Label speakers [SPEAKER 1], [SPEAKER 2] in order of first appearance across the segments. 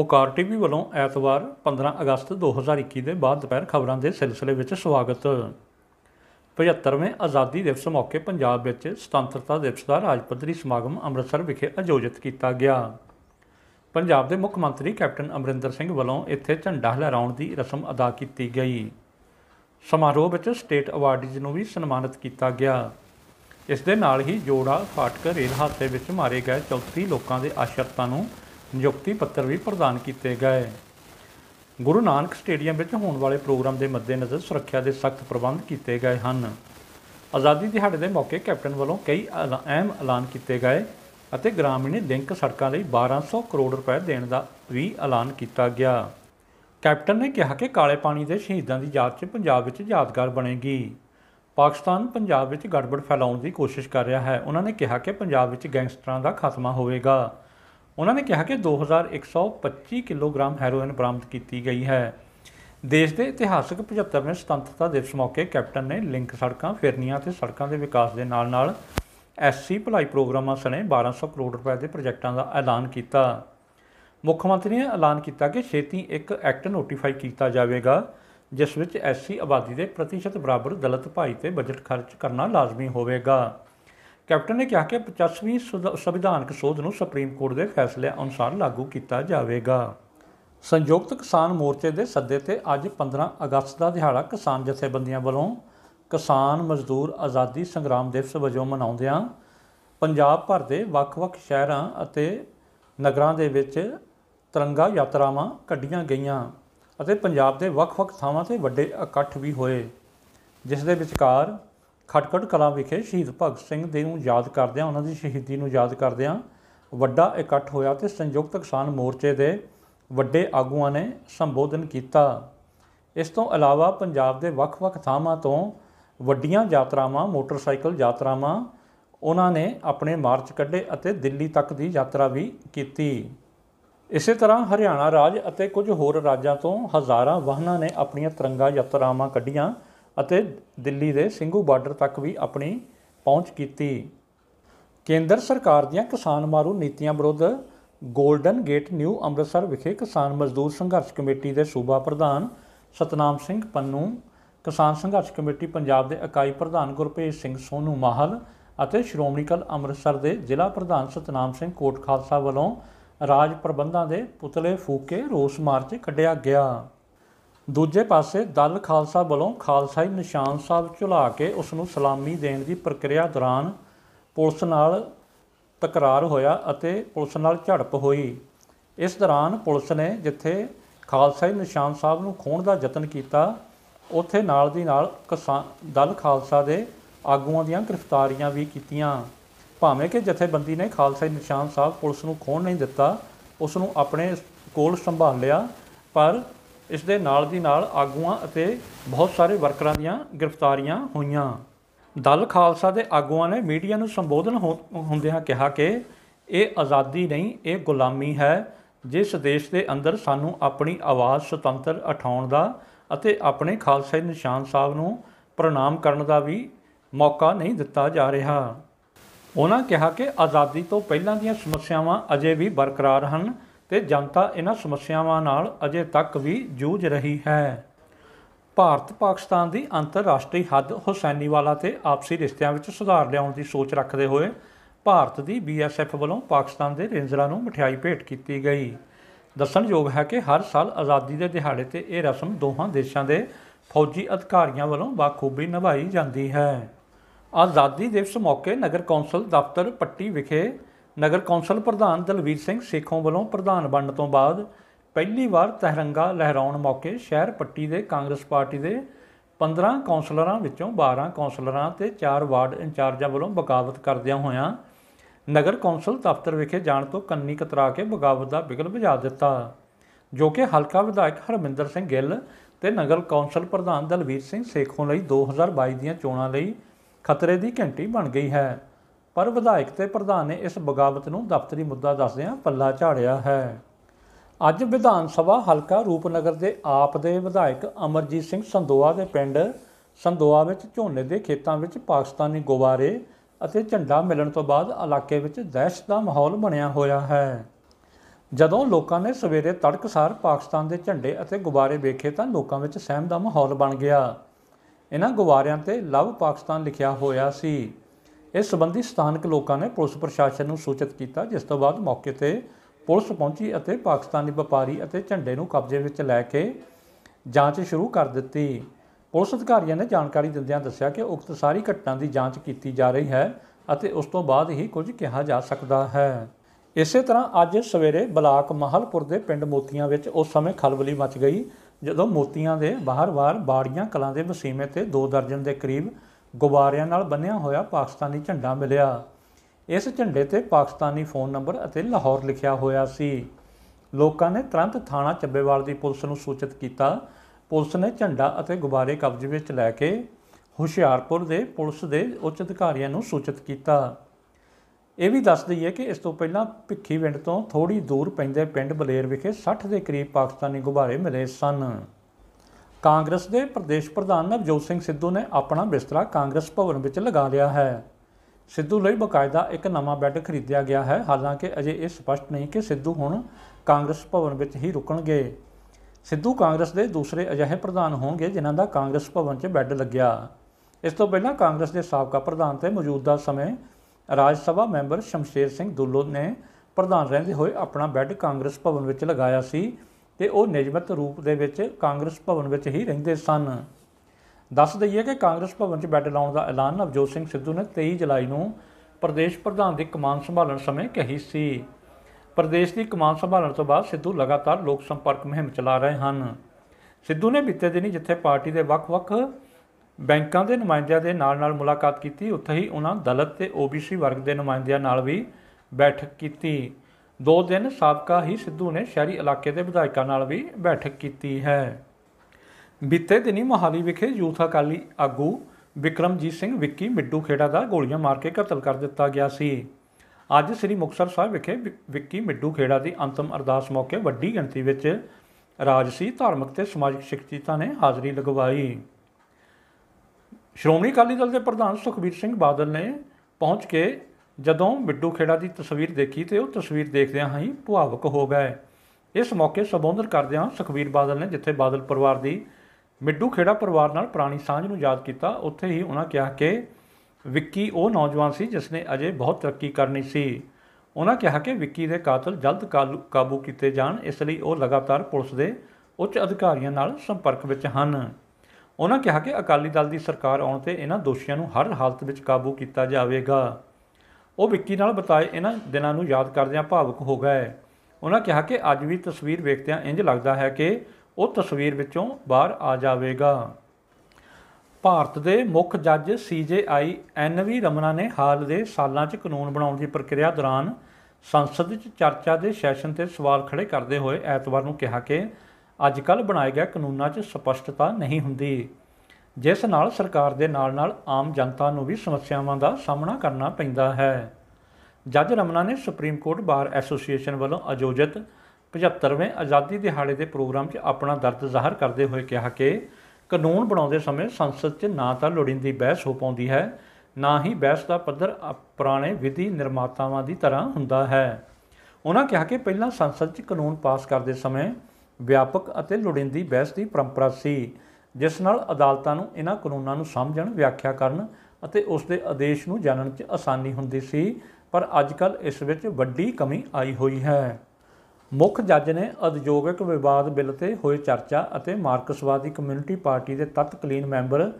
[SPEAKER 1] ਪੁਕਾਰ ਟੀਵੀ ਵੱਲੋਂ ਐਤਵਾਰ 15 ਅਗਸਤ 2021 ਦੇ ਬਾਅਦ ਦੁਪਹਿਰ ਖਬਰਾਂ ਦੇ ਸਿਲਸਿਲੇ ਵਿੱਚ ਸਵਾਗਤ 75ਵੇਂ ਆਜ਼ਾਦੀ ਦਿਵਸ ਮੌਕੇ ਪੰਜਾਬ ਵਿੱਚ ਸੁਤੰਤਰਤਾ ਦਿਵਸ ਦਾ ਰਾਜ ਪੱਧਰੀ ਸਮਾਗਮ ਅੰਮ੍ਰਿਤਸਰ ਵਿਖੇ ਆਯੋਜਿਤ ਕੀਤਾ ਗਿਆ ਪੰਜਾਬ ਦੇ ਮੁੱਖ ਮੰਤਰੀ ਕੈਪਟਨ ਅਮਰਿੰਦਰ ਸਿੰਘ ਵੱਲੋਂ ਇੱਥੇ ਝੰਡਾ ਲਹਿਰਾਉਣ ਦੀ ਰਸਮ ਅਦਾ ਕੀਤੀ ਗਈ ਸਮਾਰੋਹ ਵਿੱਚ ਸਟੇਟ ਅਵਾਰਡੀਜ਼ ਨੂੰ ਵੀ ਸਨਮਾਨਿਤ ਕੀਤਾ ਗਿਆ ਇਸ ਦੇ ਨਾਲ ਹੀ ਜੋੜਾ ਫਾਟਕ ਰੇਲ ਹਾਦਸੇ ਵਿੱਚ ਮਾਰੇ ਗਏ 34 ਲੋਕਾਂ ਦੇ ਆਸ਼ਰਤਾਂ ਨੂੰ ਨਿਯੁਕਤੀ ਪੱਤਰ ਵੀ ਪ੍ਰਦਾਨ ਕੀਤੇ ਗਏ ਗੁਰੂ ਨਾਨਕ ਸਟੇਡੀਅਮ ਵਿੱਚ ਹੋਣ ਵਾਲੇ ਪ੍ਰੋਗਰਾਮ ਦੇ ਮੱਦੇਨਜ਼ਰ ਸੁਰੱਖਿਆ ਦੇ ਸਖਤ ਪ੍ਰਬੰਧ ਕੀਤੇ ਗਏ ਹਨ ਆਜ਼ਾਦੀ ਦਿਹਾੜੇ ਦੇ ਮੌਕੇ ਕੈਪਟਨ ਵੱਲੋਂ ਕਈ ਅਹਿਮ ਐਲਾਨ ਕੀਤੇ ਗਏ ਅਤੇ ਗ੍ਰਾਮੀਣ ਲਿੰਕ ਸੜਕਾਂ ਲਈ 1200 ਕਰੋੜ ਰੁਪਏ ਦੇਣ ਦਾ ਵੀ ਐਲਾਨ ਕੀਤਾ ਗਿਆ ਕੈਪਟਨ ਨੇ ਕਿਹਾ ਕਿ ਕਾਲੇ ਪਾਣੀ ਦੇ ਸ਼ਹੀਦਾਂ ਦੀ ਯਾਦ 'ਚ ਪੰਜਾਬ ਵਿੱਚ ਯਾਦਗਾਰ ਬਣੇਗੀ ਪਾਕਿਸਤਾਨ ਪੰਜਾਬ ਵਿੱਚ ਗੜਬੜ ਫੈਲਾਉਣ ਦੀ ਕੋਸ਼ਿਸ਼ ਕਰ ਰਿਹਾ ਹੈ ਉਹਨਾਂ ਨੇ ਕਿਹਾ ਕਿ ਪੰਜਾਬ ਵਿੱਚ ਗੈਂਗਸਟਰਾਂ ਦਾ ਖਾਤਮਾ ਹੋਵੇਗਾ ਉਹਨਾਂ ਨੇ ਕਿਹਾ ਕਿ 2125 ਕਿਲੋਗ੍ਰਾਮ ਹੈਰੋਇਨ ਬਰਾਮਦ ਕੀਤੀ ਗਈ ਹੈ ਦੇਸ਼ ਦੇ ਇਤਿਹਾਸਕ 75ਵੇਂ ਸੁਤੰਤਰਤਾ ਦਿਵਸ ਮੌਕੇ ਕੈਪਟਨ ਨੇ ਲਿੰਕ ਸੜਕਾਂ ਫੇਰਨੀਆਂ ਤੇ ਸੜਕਾਂ ਦੇ ਵਿਕਾਸ ਦੇ ਨਾਲ-ਨਾਲ ਐਸਸੀ ਭਲਾਈ ਪ੍ਰੋਗਰਾਮਾਂ ਸਣੇ 1200 ਕਰੋੜ ਰੁਪਏ ਦੇ ਪ੍ਰੋਜੈਕਟਾਂ ਦਾ ਐਲਾਨ ਕੀਤਾ ਮੁੱਖ ਮੰਤਰੀ ਨੇ ਐਲਾਨ ਕੀਤਾ ਕਿ ਛੇਤੀ ਇੱਕ ਐਕਟ ਨੋਟੀਫਾਈ ਕੀਤਾ ਜਾਵੇਗਾ ਜਿਸ ਵਿੱਚ ਐਸਸੀ ਆਬਾਦੀ ਦੇ ਪ੍ਰਤੀਸ਼ਤ ਬਰਾਬਰ ਦਲਿਤ ਭਾਈ ਤੇ ਬਜਟ ਖਰਚ ਕਰਨਾ ਲਾਜ਼ਮੀ ਹੋਵੇਗਾ ਕੈਪਟਨ ਨੇ ਕਿਹਾ ਕਿ 50ਵੀਂ ਸੰਵਿਧਾਨਕ ਸੋਧ ਨੂੰ ਸੁਪਰੀਮ ਕੋਰਟ ਦੇ ਫੈਸਲੇ ਅਨੁਸਾਰ ਲਾਗੂ ਕੀਤਾ ਜਾਵੇਗਾ ਸੰਯੁਕਤ ਕਿਸਾਨ ਮੋਰਚੇ ਦੇ ਸੱਦੇ ਤੇ ਅੱਜ 15 ਅਗਸਤ ਦਾ ਦਿਹਾੜਾ ਕਿਸਾਨ ਜਥੇਬੰਦੀਆਂ ਵੱਲੋਂ ਕਿਸਾਨ ਮਜ਼ਦੂਰ ਆਜ਼ਾਦੀ ਸੰਗਰਾਮ ਦਿਵਸ ਵਜੋਂ ਮਨਾਉਂਦਿਆਂ ਪੰਜਾਬ ਭਰ ਦੇ ਵੱਖ-ਵੱਖ ਸ਼ਹਿਰਾਂ ਅਤੇ ਨਗਰਾਂ ਦੇ ਵਿੱਚ ਤਿਰੰਗਾ ਯਾਤਰਾਵਾਂ ਕੱਢੀਆਂ ਗਈਆਂ ਅਤੇ ਪੰਜਾਬ ਦੇ ਵੱਖ-ਵੱਖ ਥਾਵਾਂ ਤੇ ਵੱਡੇ ਇਕੱਠ ਵੀ ਹੋਏ ਜਿਸ ਦੇ ਵਿਚਕਾਰ ਖਟਕੜ ਕਲਾਂ ਵਿਖੇ ਸ਼ਹੀਦ ਭਗਤ ਸਿੰਘ ਦੇ ਨੂੰ ਯਾਦ ਕਰਦੇ ਆ ਉਹਨਾਂ ਦੀ ਸ਼ਹੀਦੀ ਨੂੰ ਯਾਦ ਕਰਦੇ ਆ ਵੱਡਾ ਇਕੱਠ ਹੋਇਆ ਤੇ ਸੰਯੁਕਤ ਕਿਸਾਨ ਮੋਰਚੇ ਦੇ ਵੱਡੇ ਆਗੂਆਂ ਨੇ ਸੰਬੋਧਨ ਕੀਤਾ ਇਸ ਤੋਂ ਇਲਾਵਾ ਪੰਜਾਬ ਦੇ ਵੱਖ-ਵੱਖ ਥਾਵਾਂ ਤੋਂ ਵੱਡੀਆਂ ਯਾਤਰਾਵਾਂ ਮੋਟਰਸਾਈਕਲ ਯਾਤਰਾਵਾਂ ਉਹਨਾਂ ਨੇ ਆਪਣੇ ਮਾਰਚ ਕੱਢੇ ਅਤੇ ਦਿੱਲੀ ਤੱਕ ਦੀ ਯਾਤਰਾ ਵੀ ਕੀਤੀ ਇਸੇ ਤਰ੍ਹਾਂ ਹਰਿਆਣਾ ਰਾਜ ਅਤੇ ਕੁਝ ਹੋਰ ਰਾਜਾਂ ਤੋਂ ਹਜ਼ਾਰਾਂ ਵਾਹਨਾਂ ਨੇ ਆਪਣੀਆਂ ਤਿਰੰਗਾ ਯਾਤਰਾਵਾਂ ਕੱਢੀਆਂ ਅਤੇ ਦਿੱਲੀ ਦੇ ਸਿੰਘੂ ਬਾਰਡਰ ਤੱਕ ਵੀ ਆਪਣੀ ਪਹੁੰਚ ਕੀਤੀ ਕੇਂਦਰ ਸਰਕਾਰ ਦੀਆਂ ਕਿਸਾਨ ਮਾਰੂ ਨੀਤੀਆਂ ਵਿਰੁੱਧ ਗੋਲਡਨ ਗੇਟ ਨਿਊ ਅੰਮ੍ਰਿਤਸਰ ਵਿਖੇ ਕਿਸਾਨ ਮਜ਼ਦੂਰ ਸੰਘਰਸ਼ ਕਮੇਟੀ ਦੇ ਸੂਬਾ ਪ੍ਰਧਾਨ ਸਤਨਾਮ ਸਿੰਘ ਪੰਨੂ ਕਿਸਾਨ ਸੰਘਰਸ਼ ਕਮੇਟੀ ਪੰਜਾਬ ਦੇ ਇਕਾਈ ਪ੍ਰਧਾਨ ਗੁਰਪ੍ਰੀਤ ਸਿੰਘ ਸੋਨੂ ਮਾਹਲ ਅਤੇ ਸ਼੍ਰੋਮਣੀ ਕਲ ਅੰਮ੍ਰਿਤਸਰ ਦੇ ਜ਼ਿਲ੍ਹਾ ਪ੍ਰਧਾਨ ਸਤਨਾਮ ਸਿੰਘ ਕੋਟ ਖਾਲਸਾ ਵੱਲੋਂ ਰਾਜ ਪ੍ਰਬੰਧਾਂ ਦੇ ਪੁਤਲੇ ਫੂਕੇ ਰੋਸ ਮਾਰਚ ਕੱਢਿਆ ਗਿਆ ਦੂਜੇ ਪਾਸੇ ਦਲ ਖਾਲਸਾ ਵੱਲੋਂ ਖਾਲਸਾਈ ਨਿਸ਼ਾਨ ਸਾਹਿਬ ਝੁਲਾ ਕੇ ਉਸ ਨੂੰ ਸਲਾਮੀ ਦੇਣ ਦੀ ਪ੍ਰਕਿਰਿਆ ਦੌਰਾਨ ਪੁਲਿਸ ਨਾਲ ਤਕਰਾਰ ਹੋਇਆ ਅਤੇ ਪੁਲਿਸ ਨਾਲ ਝੜਪ ਹੋਈ ਇਸ ਦੌਰਾਨ ਪੁਲਿਸ ਨੇ ਜਿੱਥੇ ਖਾਲਸਾਈ ਨਿਸ਼ਾਨ ਸਾਹਿਬ ਨੂੰ ਖੋਣ ਦਾ ਯਤਨ ਕੀਤਾ ਉੱਥੇ ਨਾਲ ਦੀ ਨਾਲ ਦਲ ਖਾਲਸਾ ਦੇ ਆਗੂਆਂ ਦੀਆਂ ਗ੍ਰਿਫਤਾਰੀਆਂ ਵੀ ਕੀਤੀਆਂ ਭਾਵੇਂ ਕਿ ਜਥੇਬੰਦੀ ਨੇ ਖਾਲਸਾਈ ਨਿਸ਼ਾਨ ਸਾਹਿਬ ਪੁਲਿਸ ਨੂੰ ਖੋਣ ਨਹੀਂ ਦਿੱਤਾ ਉਸ ਨੂੰ ਆਪਣੇ ਕੋਲ ਸੰਭਾਲ ਲਿਆ ਪਰ ਇਸ ਦੇ ਨਾਲ ਦੀ ਨਾਲ ਆਗੂਆਂ ਅਤੇ ਬਹੁਤ ਸਾਰੇ ਵਰਕਰਾਂ ਦੀਆਂ ਗ੍ਰਿਫਤਾਰੀਆਂ ਹੋਈਆਂ ਦਲ ਖਾਲਸਾ ਦੇ ਆਗੂਆਂ ਨੇ ਮੀਡੀਆ ਨੂੰ ਸੰਬੋਧਨ ਹੁੰਦਿਆਂ ਕਿਹਾ ਕਿ ਇਹ ਆਜ਼ਾਦੀ ਨਹੀਂ ਇਹ ਗੁਲਾਮੀ ਹੈ ਜਿਸ ਦੇਸ਼ ਦੇ ਅੰਦਰ ਸਾਨੂੰ ਆਪਣੀ ਆਵਾਜ਼ ਸੁਤੰਤਰ ਉਠਾਉਣ ਦਾ ਅਤੇ ਆਪਣੇ ਖਾਲਸਾ ਨਿਸ਼ਾਨ ਸਾਹਿਬ ਨੂੰ ਪ੍ਰਣਾਮ ਕਰਨ ਦਾ ਵੀ ਮੌਕਾ ਨਹੀਂ ਦਿੱਤਾ ਜਾ ਰਿਹਾ ਉਹਨਾਂ ਕਿਹਾ ਕਿ ਆਜ਼ਾਦੀ ਤੋਂ ਪਹਿਲਾਂ ਦੀਆਂ ਸਮੱਸਿਆਵਾਂ ਅਜੇ ਵੀ ਬਰਕਰਾਰ ਹਨ ਤੇ ਜਨਤਾ ਇਹਨਾਂ ਸਮੱਸਿਆਵਾਂ ਨਾਲ ਅਜੇ ਤੱਕ ਵੀ ਜੂਝ ਰਹੀ ਹੈ ਭਾਰਤ ਪਾਕਿਸਤਾਨ ਦੀ ਅੰਤਰਰਾਸ਼ਟਰੀ ਹੱਦ ਹੁਸੈਨੀਵਾਲਾ ਤੇ ਆਪਸੀ ਰਿਸ਼ਤਿਆਂ ਵਿੱਚ ਸੁਧਾਰ ਲਿਆਉਣ ਦੀ ਸੋਚ ਰੱਖਦੇ ਹੋਏ ਭਾਰਤ ਦੀ ਬੀਐਸਐਫ ਵੱਲੋਂ ਪਾਕਿਸਤਾਨ ਦੇ ਰੇਂਜਰਾਂ ਨੂੰ ਮਠਿਆਈ ਭੇਟ ਕੀਤੀ ਗਈ ਦੱਸਣਯੋਗ ਹੈ ਕਿ ਹਰ ਸਾਲ ਆਜ਼ਾਦੀ ਦੇ ਦਿਹਾੜੇ ਤੇ ਇਹ ਰਸਮ ਦੋਹਾਂ ਦੇਸ਼ਾਂ ਦੇ ਫੌਜੀ ਅਧਿਕਾਰੀਆਂ ਵੱਲੋਂ ਬਾਖੂਬੀ ਨਿਭਾਈ ਜਾਂਦੀ ਹੈ ਆਜ਼ਾਦੀ ਦਿਵਸ ਮੌਕੇ ਨਗਰ ਕੌਂਸਲ ਦਫ਼ਤਰ ਪੱਟੀ ਵਿਖੇ ਨਗਰ ਕੌਂਸਲ ਪ੍ਰਧਾਨ ਦਲਵੀਰ ਸਿੰਘ ਸੇਖੋਂ ਵੱਲੋਂ ਪ੍ਰਧਾਨ ਬਣਨ ਤੋਂ ਬਾਅਦ ਪਹਿਲੀ ਵਾਰ ਤਿਰੰਗਾ ਲਹਿਰਾਉਣ ਮੌਕੇ ਸ਼ਹਿਰ ਪੱਟੀ ਦੇ ਕਾਂਗਰਸ ਪਾਰਟੀ ਦੇ 15 ਕੌਂਸਲਰਾਂ ਵਿੱਚੋਂ 12 ਕੌਂਸਲਰਾਂ ਤੇ 4 ਵਾਰਡ ਇੰਚਾਰਜਾਂ ਵੱਲੋਂ ਬਗਾਵਤ ਕਰਦਿਆਂ ਹੋਇਆਂ ਨਗਰ ਕੌਂਸਲ ਦਫ਼ਤਰ ਵਿਖੇ ਜਾਣ ਤੋਂ ਕੰਨੀ ਕਤਰਾ ਕੇ ਬਗਾਵਤ ਦਾ ਬਿਗਲ ਵਜਾ ਦਿੱਤਾ ਜੋ ਕਿ ਹਲਕਾ ਵਿਧਾਇਕ ਹਰਮਿੰਦਰ ਸਿੰਘ ਗਿੱਲ ਤੇ ਨਗਰ ਕੌਂਸਲ ਪ੍ਰਧਾਨ ਦਲਵੀਰ ਸਿੰਘ ਸੇਖੋਂ ਲਈ 2022 ਦੀਆਂ ਚੋਣਾਂ ਲਈ ਖਤਰੇ ਦੀ ਘੰਟੀ ਬਣ ਗਈ ਹੈ ਪਰ ਵਿਧਾਇਕ ਤੇ ਪ੍ਰਧਾਨ ਨੇ ਇਸ ਬਗਾਵਤ ਨੂੰ ਦਫ਼ਤਰੀ ਮੁੱਦਾ ਦੱਸਦਿਆਂ ਪੱਲਾ ਝਾੜਿਆ ਹੈ ਅੱਜ ਵਿਧਾਨ ਸਭਾ ਹਲਕਾ ਰੂਪਨਗਰ ਦੇ ਆਪ ਦੇ ਵਿਧਾਇਕ ਅਮਰਜੀਤ ਸਿੰਘ ਸੰਦੋਆ ਦੇ ਪਿੰਡ ਸੰਦੋਆ ਵਿੱਚ ਝੋਨੇ ਦੇ ਖੇਤਾਂ ਵਿੱਚ ਪਾਕਿਸਤਾਨੀ ਗੁਬਾਰੇ ਅਤੇ ਝੰਡਾ ਮਿਲਣ ਤੋਂ ਬਾਅਦ ਇਲਾਕੇ ਵਿੱਚ ਦਹਿਸ਼ਤ ਦਾ ਮਾਹੌਲ ਬਣਿਆ ਹੋਇਆ ਹੈ ਜਦੋਂ ਲੋਕਾਂ ਨੇ ਸਵੇਰੇ ਤੜਕਸਾਰ ਪਾਕਿਸਤਾਨ ਦੇ ਝੰਡੇ ਅਤੇ ਗੁਬਾਰੇ ਵੇਖੇ ਤਾਂ ਲੋਕਾਂ ਵਿੱਚ ਸਹਿਮ ਦਾ ਮਾਹੌਲ ਬਣ ਗਿਆ ਇਹਨਾਂ ਗੁਬਾਰਿਆਂ ਤੇ ਲਵ ਪਾਕਿਸਤਾਨ ਲਿਖਿਆ ਹੋਇਆ ਸੀ ਇਸ ਸੰਬੰਧੀ ਸਥਾਨਕ ਲੋਕਾਂ ਨੇ ਪੁਲਿਸ ਪ੍ਰਸ਼ਾਸਨ ਨੂੰ ਸੂਚਿਤ ਕੀਤਾ ਜਿਸ ਤੋਂ ਬਾਅਦ ਮੌਕੇ ਤੇ ਪੁਲਿਸ ਪਹੁੰਚੀ ਅਤੇ ਪਾਕਿਸਤਾਨੀ ਵਪਾਰੀ ਅਤੇ ਝੰਡੇ ਨੂੰ ਕਬਜ਼ੇ ਵਿੱਚ ਲੈ ਕੇ ਜਾਂਚ ਸ਼ੁਰੂ ਕਰ ਦਿੱਤੀ ਪੁਲਿਸ ਅਧਿਕਾਰੀਆਂ ਨੇ ਜਾਣਕਾਰੀ ਦਿੰਦਿਆਂ ਦੱਸਿਆ ਕਿ ਉਕਤ ਸਾਰੀ ਘਟਨਾ ਦੀ ਜਾਂਚ ਕੀਤੀ ਜਾ ਰਹੀ ਹੈ ਅਤੇ ਉਸ ਤੋਂ ਬਾਅਦ ਹੀ ਕੁਝ ਕਿਹਾ ਜਾ ਸਕਦਾ ਹੈ ਇਸੇ ਤਰ੍ਹਾਂ ਅੱਜ ਸਵੇਰੇ ਬਲਾਕ ਮਹਲਪੁਰ ਦੇ ਪਿੰਡ ਮੋਤੀਆਂ ਵਿੱਚ ਉਸ ਸਮੇਂ ਖਲਬਲੀ ਮਚ ਗਈ ਜਦੋਂ ਮੋਤੀਆਂ ਦੇ ਬਾਹਰ-ਬਾਹਰ ਬਾੜੀਆਂ ਕਲਾਂ ਦੇ ਵਸੀਮੇ ਤੇ 2 ਦਰਜਨ ਦੇ ਕਰੀਬ ਗੁਬਾਰਿਆਂ ਨਾਲ ਬੰਨਿਆ ਹੋਇਆ ਪਾਕਿਸਤਾਨੀ ਝੰਡਾ ਮਿਲਿਆ ਇਸ ਝੰਡੇ ਤੇ ਪਾਕਿਸਤਾਨੀ ਫੋਨ ਨੰਬਰ ਅਤੇ ਲਾਹੌਰ ਲਿਖਿਆ ਹੋਇਆ ਸੀ ਲੋਕਾਂ ਨੇ ਤੁਰੰਤ ਥਾਣਾ ਚੱਬੇਵਾਲ ਦੀ ਪੁਲਿਸ ਨੂੰ ਸੂਚਿਤ ਕੀਤਾ ਪੁਲਿਸ ਨੇ ਝੰਡਾ ਅਤੇ ਗੁਬਾਰੇ ਕਬਜ਼ੇ ਵਿੱਚ ਲੈ ਕੇ ਹੁਸ਼ਿਆਰਪੁਰ ਦੇ ਪੁਲਿਸ ਦੇ ਉੱਚ ਅਧਿਕਾਰੀਆਂ ਨੂੰ ਸੂਚਿਤ ਕੀਤਾ ਇਹ ਵੀ ਦੱਸ ਦਈਏ ਕਿ ਇਸ ਤੋਂ ਪਹਿਲਾਂ ਭਿੱਖੀ ਵਿੰਡ ਤੋਂ ਥੋੜੀ ਦੂਰ ਪੈਂਦੇ ਪਿੰਡ ਬਲੇਰ ਵਿਖੇ 60 ਦੇ ਕਰੀਬ ਪਾਕਿਸਤਾਨੀ ਗੁਬਾਰੇ ਮਿਲੇ ਸਨ ਕਾਂਗਰਸ ਦੇ ਪ੍ਰਦੇਸ਼ ਪ੍ਰਧਾਨ ਨਵਜੋਤ ਸਿੰਘ ਸਿੱਧੂ ਨੇ ਆਪਣਾ ਬਿਸਤਰਾ ਕਾਂਗਰਸ ਭਵਨ ਵਿੱਚ ਲਗਾ ਲਿਆ ਹੈ ਸਿੱਧੂ ਲਈ ਬਕਾਇਦਾ ਇੱਕ ਨਵਾਂ ਬੈੱਡ ਖਰੀਦਿਆ ਗਿਆ ਹੈ ਹਾਲਾਂਕਿ ਅਜੇ ਇਹ ਸਪਸ਼ਟ ਨਹੀਂ ਕਿ ਸਿੱਧੂ ਹੁਣ ਕਾਂਗਰਸ ਭਵਨ ਵਿੱਚ ਹੀ ਰੁਕਣਗੇ ਸਿੱਧੂ ਕਾਂਗਰਸ ਦੇ ਦੂਸਰੇ ਅਜਿਹੇ ਪ੍ਰਧਾਨ ਹੋਣਗੇ ਜਿਨ੍ਹਾਂ ਦਾ ਕਾਂਗਰਸ ਭਵਨ 'ਚ ਬੈੱਡ ਲੱਗਿਆ ਇਸ ਤੋਂ ਪਹਿਲਾਂ ਕਾਂਗਰਸ ਦੇ ਸਾਬਕਾ ਪ੍ਰਧਾਨ ਤੇ ਮੌਜੂਦਾ ਸਮੇਂ ਰਾਜ ਸਭਾ ਮੈਂਬਰ ਸ਼ਮਸ਼ੇਰ ਸਿੰਘ ਦੁੱਲੋ ਨੇ ਪ੍ਰਧਾਨ ਰਹਿੰਦੇ ਹੋਏ ਆਪਣਾ ਬੈੱਡ ਕਾਂਗਰਸ ਭਵਨ ਵਿੱਚ ਲਗਾਇਆ ਸੀ ਤੇ ਉਹ ਨਿਯਮਤ ਰੂਪ ਦੇ ਵਿੱਚ ਕਾਂਗਰਸ ਭਵਨ ਵਿੱਚ ਹੀ ਰਹਿੰਦੇ ਸਨ ਦੱਸ ਦਈਏ ਕਿ ਕਾਂਗਰਸ ਭਵਨ 'ਚ ਬੈੱਡ ਲਾਉਣ ਦਾ ਐਲਾਨ ਨਵਜੋਤ ਸਿੰਘ ਸਿੱਧੂ ਨੇ 23 ਜੁਲਾਈ ਨੂੰ ਪ੍ਰਦੇਸ਼ ਪ੍ਰਧਾਨ ਦੀ ਕਮਾਨ ਸੰਭਾਲਣ ਸਮੇਂ ਕਹੀ ਸੀ ਪ੍ਰਦੇਸ਼ ਦੀ ਕਮਾਨ ਸੰਭਾਲਣ ਤੋਂ ਬਾਅਦ ਸਿੱਧੂ ਲਗਾਤਾਰ ਲੋਕ ਸੰਪਰਕ ਮੁਹਿੰਮ ਚਲਾ ਰਹੇ ਹਨ ਸਿੱਧੂ ਨੇ ਬੀਤੇ ਦਿਨੀ ਜਿੱਥੇ ਪਾਰਟੀ ਦੇ ਵੱਖ-ਵੱਖ ਬੈਂਕਾਂ ਦੇ ਨੁਮਾਇੰਦਿਆਂ ਦੇ ਨਾਲ-ਨਾਲ ਮੁਲਾਕਾਤ ਕੀਤੀ ਉੱਥੇ ਹੀ ਉਹਨਾਂ ਦਲਿਤ ਤੇ OBC ਵਰਗ ਦੇ ਨੁਮਾਇੰਦਿਆਂ ਨਾਲ ਵੀ ਬੈਠਕ ਕੀਤੀ ਦੋ ਦਿਨ ਸਾਬਕਾ ਹੀ ਸਿੱਧੂ ਨੇ ਸ਼ਹਿਰੀ ਇਲਾਕੇ ਦੇ ਵਿਧਾਇਕਾਂ ਨਾਲ ਵੀ ਬੈਠਕ ਕੀਤੀ ਹੈ ਬੀਤੇ ਦਿਨੀ ਮਹਾਲੀ ਵਿਖੇ ਯੂਥ ਅਕਾਲੀ ਆਗੂ ਵਿਕਰਮਜੀਤ ਸਿੰਘ ਵਿੱਕੀ ਮਿੱਡੂ ਖੇੜਾ ਦਾ ਗੋਲੀਆਂ ਮਾਰ ਕੇ ਕਤਲ ਕਰ ਦਿੱਤਾ ਗਿਆ ਸੀ ਅੱਜ ਸ੍ਰੀ ਮੁਕਤਸਰ ਸਾਹਿਬ ਵਿਖੇ ਵਿੱਕੀ ਮਿੱਡੂ ਖੇੜਾ ਦੀ ਅੰਤਮ ਅਰਦਾਸ ਮੌਕੇ ਵੱਡੀ ਗਿਣਤੀ ਵਿੱਚ ਰਾਜਸੀ ਧਾਰਮਿਕ ਤੇ ਸਮਾਜਿਕ ਸ਼ਖਸੀਅਤਾਂ ਨੇ ਹਾਜ਼ਰੀ ਲਗਵਾਈ ਸ਼੍ਰੋਮਣੀ ਅਕਾਲੀ ਦਲ ਦੇ ਪ੍ਰਧਾਨ ਸੁਖਬੀਰ ਸਿੰਘ ਬਾਦਲ ਨੇ ਪਹੁੰਚ ਕੇ ਜਦੋਂ ਮਿੱਡੂ ਖੇੜਾ ਦੀ ਤਸਵੀਰ ਦੇਖੀ ਤੇ ਉਹ ਤਸਵੀਰ ਦੇਖਦਿਆਂ ਹੀ ਭਾਵੁਕ ਹੋ ਗਏ ਇਸ ਮੌਕੇ ਸੰਬੋਧਨ ਕਰਦਿਆਂ ਸੁਖਵੀਰ ਬਾਦਲ ਨੇ ਜਿੱਥੇ ਬਾਦਲ ਪਰਿਵਾਰ ਦੀ ਮਿੱਡੂ ਖੇੜਾ ਪਰਿਵਾਰ ਨਾਲ ਪੁਰਾਣੀ ਸਾਂਝ ਨੂੰ ਯਾਦ ਕੀਤਾ ਉੱਥੇ ਹੀ ਉਹਨਾਂ ਕਿਹਾ ਕਿ ਵਿੱਕੀ ਉਹ ਨੌਜਵਾਨ ਸੀ ਜਿਸ ਨੇ ਅਜੇ ਬਹੁਤ ਤਰੱਕੀ ਕਰਨੀ ਸੀ ਉਹਨਾਂ ਕਿਹਾ ਕਿ ਵਿੱਕੀ ਦੇ ਕਾਤਲ ਜਲਦ ਕਾਬੂ ਕੀਤੇ ਜਾਣ ਇਸ ਲਈ ਉਹ ਲਗਾਤਾਰ ਪੁਲਿਸ ਦੇ ਉੱਚ ਅਧਿਕਾਰੀਆਂ ਨਾਲ ਸੰਪਰਕ ਵਿੱਚ ਹਨ ਉਹਨਾਂ ਕਿਹਾ ਕਿ ਅਕਾਲੀ ਦਲ ਦੀ ਸਰਕਾਰ ਆਉਣ ਤੇ ਇਹਨਾਂ ਦੋਸ਼ੀਆਂ ਨੂੰ ਹਰ ਹਾਲਤ ਵਿੱਚ ਕਾਬੂ ਕੀਤਾ ਜਾਵੇਗਾ ਉਹ ਵਿੱਕੀ ਨਾਲ ਬਤਾਏ ਇਹਨਾਂ ਦਿਨਾਂ ਨੂੰ ਯਾਦ ਕਰਦਿਆਂ ਭਾਵੁਕ ਹੋ ਗਏ ਉਹਨਾਂ ਕਿਹਾ ਕਿ ਅੱਜ ਵੀ ਤਸਵੀਰ ਵੇਖਦਿਆਂ ਇੰਜ ਲੱਗਦਾ ਹੈ ਕਿ ਉਹ ਤਸਵੀਰ ਵਿੱਚੋਂ ਬਾਹਰ ਆ ਜਾਵੇਗਾ ਭਾਰਤ ਦੇ ਮੁੱਖ ਜੱਜ ਸੀਜੇਆਈ ਐਨਵੀ ਰਮਨਾ ਨੇ ਹਾਲ ਦੇ ਸਾਲਾਂ 'ਚ ਕਾਨੂੰਨ ਬਣਾਉਣ ਦੀ ਪ੍ਰਕਿਰਿਆ ਦੌਰਾਨ ਸੰਸਦ 'ਚ ਚਰਚਾ ਦੇ ਸੈਸ਼ਨ ਤੇ ਸਵਾਲ ਖੜੇ ਕਰਦੇ ਹੋਏ ਐਤਵਾਰ ਨੂੰ ਕਿਹਾ ਕਿ ਅੱਜਕੱਲ ਬਣਾਏ ਗਏ ਕਾਨੂੰਨਾਂ 'ਚ ਸਪਸ਼ਟਤਾ ਨਹੀਂ ਹੁੰਦੀ ਜਿਸ ਨਾਲ ਸਰਕਾਰ ਦੇ ਨਾਲ-ਨਾਲ ਆਮ ਜਨਤਾ ਨੂੰ ਵੀ ਸਮੱਸਿਆਵਾਂ ਦਾ ਸਾਹਮਣਾ ਕਰਨਾ ਪੈਂਦਾ ਹੈ ਜੱਜ ਰਮਨਾ ਨੇ ਸੁਪਰੀਮ ਕੋਰਟ ਬਾਰ ਐਸੋਸੀਏਸ਼ਨ ਵੱਲੋਂ ਆਯੋਜਿਤ 75ਵੇਂ ਆਜ਼ਾਦੀ ਦਿਹਾੜੇ ਦੇ ਪ੍ਰੋਗਰਾਮ 'ਚ ਆਪਣਾ ਦਰਦ ਜ਼ਾਹਰ ਕਰਦੇ ਹੋਏ ਕਿਹਾ ਕਿ ਕਾਨੂੰਨ ਬਣਾਉਂਦੇ ਸਮੇਂ ਸੰਸਦ 'ਚ ਨਾ ਤਾਂ ਲੋੜੀਂਦੀ ਬਹਿਸ ਹੋ ਪਾਉਂਦੀ ਹੈ ਨਾ ਹੀ ਬਹਿਸ ਦਾ ਪੱਧਰ ਪੁਰਾਣੇ ਵਿਧੀ ਨਿਰਮਾਤਾਵਾਂ ਦੀ ਤਰ੍ਹਾਂ ਹੁੰਦਾ ਹੈ ਉਹਨਾਂ ਕਿਹਾ ਕਿ ਪਹਿਲਾਂ ਸੰਸਦ 'ਚ ਕਾਨੂੰਨ ਪਾਸ ਕਰਦੇ ਸਮੇਂ ਵਿਆਪਕ ਅਤੇ ਲੋੜੀਂਦੀ ਬਹਿਸ ਦੀ ਪਰੰਪਰਾ ਸੀ ਜਿਸ ਨਾਲ ਅਦਾਲਤਾਂ ਨੂੰ ਇਹਨਾਂ ਕਾਨੂੰਨਾਂ ਨੂੰ ਸਮਝਣ ਵਿਆਖਿਆ ਕਰਨ ਅਤੇ ਉਸ ਦੇ ਆਦੇਸ਼ ਨੂੰ ਜਾਣਨ 'ਚ ਆਸਾਨੀ ਹੁੰਦੀ ਸੀ ਪਰ ਅੱਜਕੱਲ ਇਸ ਵਿੱਚ ਵੱਡੀ ਕਮੀ ਆਈ ਹੋਈ ਹੈ ਮੁੱਖ ਜੱਜ ਨੇ ਉਦਯੋਗਿਕ ਵਿਵਾਦ ਬਿੱਲ ਤੇ ਹੋਏ ਚਰਚਾ ਅਤੇ ਮਾਰਕਸਵਾਦੀ ਕਮਿਊਨਿਟੀ ਪਾਰਟੀ ਦੇ ਤਤਕਲੀਨ ਮੈਂਬਰ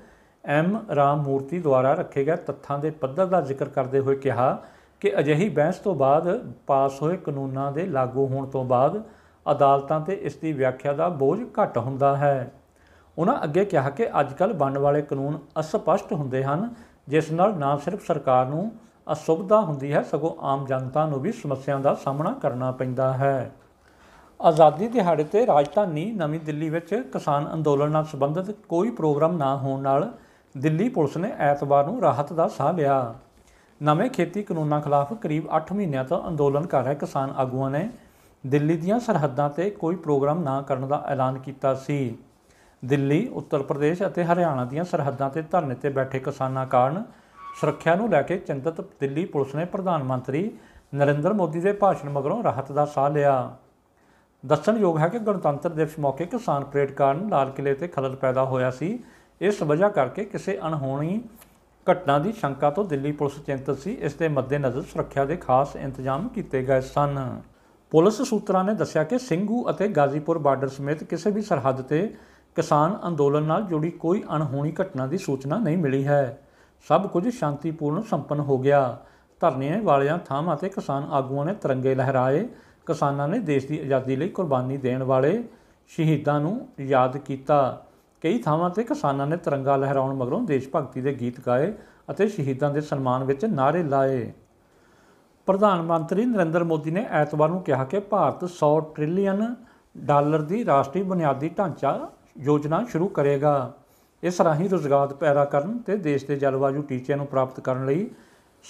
[SPEAKER 1] ਐਮ ਰਾਮ ਮੂਰਤੀ ਦੁਆਰਾ ਰੱਖੇ ਗਏ ਤੱਥਾਂ ਦੇ ਪੱਧਰ ਦਾ ਜ਼ਿਕਰ ਕਰਦੇ ਹੋਏ ਕਿਹਾ ਕਿ ਅਜਿਹੀ ਬਹਿਸ ਤੋਂ ਬਾਅਦ ਪਾਸ ਹੋਏ ਕਾਨੂੰਨਾਂ ਦੇ ਲਾਗੂ ਹੋਣ ਤੋਂ ਬਾਅਦ ਅਦਾਲਤਾਂ ਤੇ ਇਸ ਦੀ ਵਿਆਖਿਆ ਦਾ ਬੋਝ ਘਟ ਹੁੰਦਾ ਹੈ ਉਹਨਾਂ ਅੱਗੇ ਕਿਹਾ ਕਿ ਅੱਜਕੱਲ ਬਣਨ ਵਾਲੇ ਕਾਨੂੰਨ ਅਸਪਸ਼ਟ ਹੁੰਦੇ ਹਨ ਜਿਸ ਨਾਲ ਨਾ ਸਿਰਫ ਸਰਕਾਰ ਨੂੰ ਅਸੁਵਿਧਾ ਹੁੰਦੀ ਹੈ ਸਗੋਂ ਆਮ ਜਨਤਾ ਨੂੰ ਵੀ ਸਮੱਸਿਆਵਾਂ ਦਾ ਸਾਹਮਣਾ ਕਰਨਾ ਪੈਂਦਾ ਹੈ ਆਜ਼ਾਦੀ ਦਿਹਾੜੇ ਤੇ ਰਾਜਧਾਨੀ ਨਵੀਂ ਦਿੱਲੀ ਵਿੱਚ ਕਿਸਾਨ ਅੰਦੋਲਨ ਨਾਲ ਸੰਬੰਧਿਤ ਕੋਈ ਪ੍ਰੋਗਰਾਮ ਨਾ ਹੋਣ ਨਾਲ ਦਿੱਲੀ ਪੁਲਿਸ ਨੇ ਐਤਵਾਰ ਨੂੰ ਰਾਹਤ ਦਾ ਸਾਹ ਲਿਆ ਨਵੇਂ ਖੇਤੀ ਕਾਨੂੰਨਾਂ ਖਿਲਾਫ ਕਰੀਬ 8 ਮਹੀਨਿਆਂ ਤੋਂ ਅੰਦੋਲਨ ਕਰ ਰਹੇ ਕਿਸਾਨ ਆਗੂਆਂ ਨੇ ਦਿੱਲੀ ਦੀਆਂ ਸਰਹੱਦਾਂ ਤੇ ਕੋਈ ਪ੍ਰੋਗਰਾਮ ਨਾ ਕਰਨ ਦਾ ਐਲਾਨ ਕੀਤਾ ਸੀ ਦਿੱਲੀ ਉੱਤਰ ਪ੍ਰਦੇਸ਼ ਅਤੇ ਹਰਿਆਣਾ ਦੀਆਂ ਸਰਹੱਦਾਂ ਤੇ ਧਰਨੇ ਤੇ ਬੈਠੇ ਕਿਸਾਨਾਂ ਕਾਰਨ ਸੁਰੱਖਿਆ ਨੂੰ ਲੈ ਕੇ ਚਿੰਤਤ ਦਿੱਲੀ ਪੁਲਿਸ ਨੇ ਪ੍ਰਧਾਨ ਮੰਤਰੀ ਨਰਿੰਦਰ ਮੋਦੀ ਦੇ ਭਾਸ਼ਣ ਮਗਰੋਂ ਰਾਹਤ ਦਾ ਸਾਹ ਲਿਆ ਦੱਸਣਯੋਗ ਹੈ ਕਿ ਗਣਤੰਤਰ ਦਿਵਸ ਮੌਕੇ ਕਿਸਾਨ ਪ੍ਰੇਡ ਕਾਰਨ ਲਾਲ ਕਿਲੇ ਤੇ ਖਲਲ ਪੈਦਾ ਹੋਇਆ ਸੀ ਇਸ ਵਜ੍ਹਾ ਕਰਕੇ ਕਿਸੇ ਅਣਹੋਣੀ ਘਟਨਾ ਦੀ ਸ਼ੰਕਾ ਤੋਂ ਦਿੱਲੀ ਪੁਲਿਸ ਚਿੰਤਤ ਸੀ ਇਸ ਦੇ ਮੱਦੇਨਜ਼ਰ ਸੁਰੱਖਿਆ ਦੇ ਖਾਸ ਇੰਤਜ਼ਾਮ ਕੀਤੇ ਗਏ ਸਨ ਪੁਲਿਸ ਸੂਤਰਾਂ ਨੇ ਦੱਸਿਆ ਕਿ ਸਿੰਘੂ ਅਤੇ ਗਾਜ਼ੀਪੁਰ ਬਾਰਡਰ ਸਮੇਤ ਕਿਸੇ ਵੀ ਸਰਹੱਦ ਤੇ ਕਿਸਾਨ ਅੰਦੋਲਨ ਨਾਲ ਜੁੜੀ ਕੋਈ ਅਣਹੋਣੀ ਘਟਨਾ ਦੀ ਸੂਚਨਾ ਨਹੀਂ ਮਿਲੀ ਹੈ ਸਭ ਕੁਝ ਸ਼ਾਂਤੀਪੂਰਨ ਸੰਪੰਨ ਹੋ ਗਿਆ ਧਰਨੇ ਵਾਲਿਆਂ ਥਾਵਾਂ ਤੇ ਕਿਸਾਨ ਆਗੂਆਂ ਨੇ ਤਿਰੰਗੇ ਲਹਿਰਾਏ ਕਿਸਾਨਾਂ ਨੇ ਦੇਸ਼ ਦੀ ਆਜ਼ਾਦੀ ਲਈ ਕੁਰਬਾਨੀ ਦੇਣ ਵਾਲੇ ਸ਼ਹੀਦਾਂ ਨੂੰ ਯਾਦ ਕੀਤਾ ਕਈ ਥਾਵਾਂ ਤੇ ਕਿਸਾਨਾਂ ਨੇ ਤਿਰੰਗਾ ਲਹਿਰਾਉਣ ਮਗਰੋਂ ਦੇਸ਼ ਭਗਤੀ ਦੇ ਗੀਤ ਗਾਏ ਅਤੇ ਸ਼ਹੀਦਾਂ ਦੇ ਸਨਮਾਨ ਵਿੱਚ ਨਾਅਰੇ ਲਾਏ ਪ੍ਰਧਾਨ ਮੰਤਰੀ ਨਰਿੰਦਰ ਮੋਦੀ ਨੇ ਐਤਵਾਰ ਨੂੰ ਕਿਹਾ ਕਿ ਭਾਰਤ 100 ਟ੍ਰਿਲੀਅਨ ਡਾਲਰ ਦੀ ਰਾਸ਼ਟਰੀ ਬੁਨਿਆਦੀ ਢਾਂਚਾ ਯੋਜਨਾ ਸ਼ੁਰੂ ਕਰੇਗਾ ਇਸ ਰਾਹੀਂ ਰੁਜ਼ਗਾਰ ਪੈਦਾ ਕਰਨ ਤੇ ਦੇਸ਼ ਦੇ ਜਲਵਾਯੂ ਟੀਚੇ ਨੂੰ ਪ੍ਰਾਪਤ ਕਰਨ ਲਈ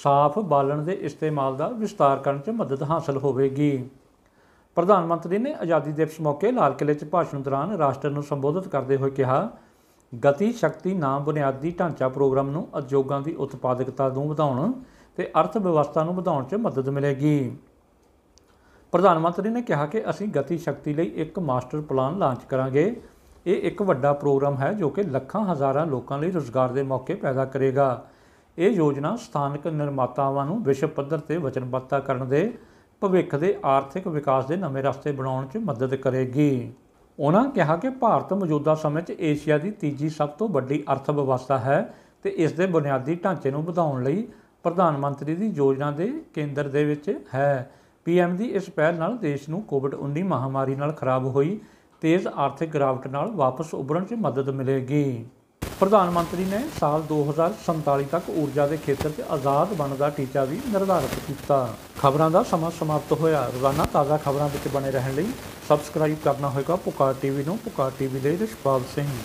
[SPEAKER 1] ਸਾਫ਼ ਬਾਲਣ ਦੇ ਇਸਤੇਮਾਲ ਦਾ ਵਿਸਤਾਰ ਕਰਨ 'ਚ ਮਦਦ ਹਾਸਲ ਹੋਵੇਗੀ ਪ੍ਰਧਾਨ ਮੰਤਰੀ ਨੇ ਆਜ਼ਾਦੀ ਦਿਵਸ ਮੌਕੇ ਲਾਲ ਕਿਲੇ 'ਚ ਭਾਸ਼ਣ ਦੌਰਾਨ ਰਾਸ਼ਟਰ ਨੂੰ ਸੰਬੋਧਿਤ ਕਰਦੇ ਹੋਏ ਕਿਹਾ ਗਤੀ ਸ਼ਕਤੀ ਨਾਮ ਬੁਨਿਆਦੀ ਢਾਂਚਾ ਪ੍ਰੋਗਰਾਮ ਨੂੰ ਉਦਯੋਗਾਂ ਦੀ ਉਤਪਾਦਕਤਾ ਨੂੰ ਵਧਾਉਣ ਤੇ ਅਰਥ ਵਿਵਸਥਾ ਨੂੰ ਵਧਾਉਣ 'ਚ ਮਦਦ ਮਿਲੇਗੀ ਪ੍ਰਧਾਨ ਮੰਤਰੀ ਨੇ ਕਿਹਾ ਕਿ ਅਸੀਂ ਗਤੀ ਸ਼ਕਤੀ ਲਈ ਇੱਕ ਮਾਸਟਰ ਪਲਾਨ ਲਾਂਚ ਕਰਾਂਗੇ ਇਹ ਇੱਕ ਵੱਡਾ ਪ੍ਰੋਗਰਾਮ ਹੈ ਜੋ ਕਿ ਲੱਖਾਂ ਹਜ਼ਾਰਾਂ ਲੋਕਾਂ ਲਈ ਰੋਜ਼ਗਾਰ ਦੇ ਮੌਕੇ ਪੈਦਾ ਕਰੇਗਾ ਇਹ ਯੋਜਨਾ ਸਥਾਨਕ ਨਿਰਮਾਤਾਵਾਂ ਨੂੰ ਵਿਸ਼ਵ ਪੱਧਰ ਤੇ ਵਚਨਬੱਧਤਾ ਕਰਨ ਦੇ ਭਵਿੱਖ ਦੇ ਆਰਥਿਕ ਵਿਕਾਸ ਦੇ ਨਵੇਂ ਰਸਤੇ ਬਣਾਉਣ 'ਚ ਮਦਦ ਕਰੇਗੀ ਉਹਨਾਂ ਕਿਹਾ ਕਿ ਭਾਰਤ ਮੌਜੂਦਾ ਸਮੇਂ 'ਚ ਏਸ਼ੀਆ ਦੀ ਤੀਜੀ ਸਭ ਤੋਂ ਵੱਡੀ ਅਰਥ ਵਿਵਸਥਾ ਹੈ ਤੇ ਇਸ ਦੇ ਬੁਨਿਆਦੀ ਢਾਂਚੇ ਨੂੰ ਵਧਾਉਣ ਲਈ ਪ੍ਰਧਾਨ ਮੰਤਰੀ ਦੀ ਯੋਜਨਾ ਦੇ ਕੇਂਦਰ ਦੇ ਵਿੱਚ ਹੈ ਪੀਐਮ ਦੀ ਇਸ ਪਹਿਲ ਨਾਲ ਦੇਸ਼ ਨੂੰ ਕੋਵਿਡ-19 ਮਹਾਮਾਰੀ ਨਾਲ ਖਰਾਬ ਹੋਈ ਤੇਜ਼ ਆਰਥਿਕ ਗਿਰਾਵਟ ਨਾਲ ਵਾਪਸ ਉਭਰਨ 'ਚ ਮਦਦ ਮਿਲੇਗੀ ਪ੍ਰਧਾਨ ਮੰਤਰੀ ਨੇ ਸਾਲ 2047 ਤੱਕ ਊਰਜਾ ਦੇ ਖੇਤਰ 'ਚ ਆਜ਼ਾਦ ਬਣਨ ਦਾ ਟੀਚਾ ਵੀ ਨਿਰਧਾਰਿਤ ਕੀਤਾ ਖਬਰਾਂ ਦਾ ਸਮਾਂ ਸਮਾਪਤ ਹੋਇਆ ਰੋਜ਼ਾਨਾ ਤਾਜ਼ਾ ਖਬਰਾਂ ਵਿੱਚ ਬਣੇ ਰਹਿਣ ਲਈ ਸਬਸਕ੍ਰਾਈਬ ਕਰਨਾ ਹੋਏਗਾ ਪੁਕਾਰ ਟੀਵੀ ਨੂੰ ਪੁਕਾਰ ਟੀਵੀ ਦੇ ਰਿਸ਼ਪਾਲ ਸਿੰਘ